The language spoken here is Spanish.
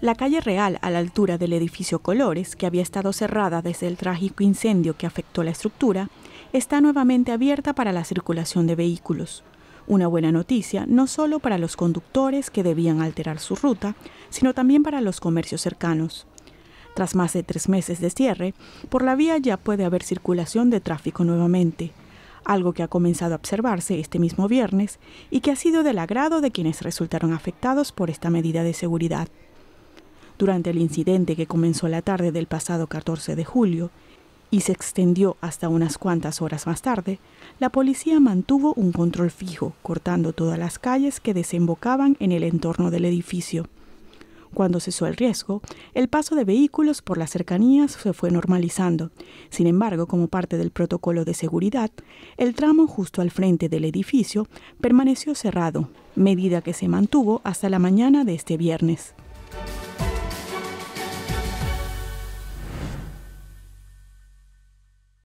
La calle Real, a la altura del edificio Colores, que había estado cerrada desde el trágico incendio que afectó la estructura, está nuevamente abierta para la circulación de vehículos. Una buena noticia no solo para los conductores que debían alterar su ruta, sino también para los comercios cercanos. Tras más de tres meses de cierre, por la vía ya puede haber circulación de tráfico nuevamente, algo que ha comenzado a observarse este mismo viernes y que ha sido del agrado de quienes resultaron afectados por esta medida de seguridad durante el incidente que comenzó la tarde del pasado 14 de julio y se extendió hasta unas cuantas horas más tarde, la policía mantuvo un control fijo, cortando todas las calles que desembocaban en el entorno del edificio. Cuando cesó el riesgo, el paso de vehículos por las cercanías se fue normalizando. Sin embargo, como parte del protocolo de seguridad, el tramo justo al frente del edificio permaneció cerrado, medida que se mantuvo hasta la mañana de este viernes.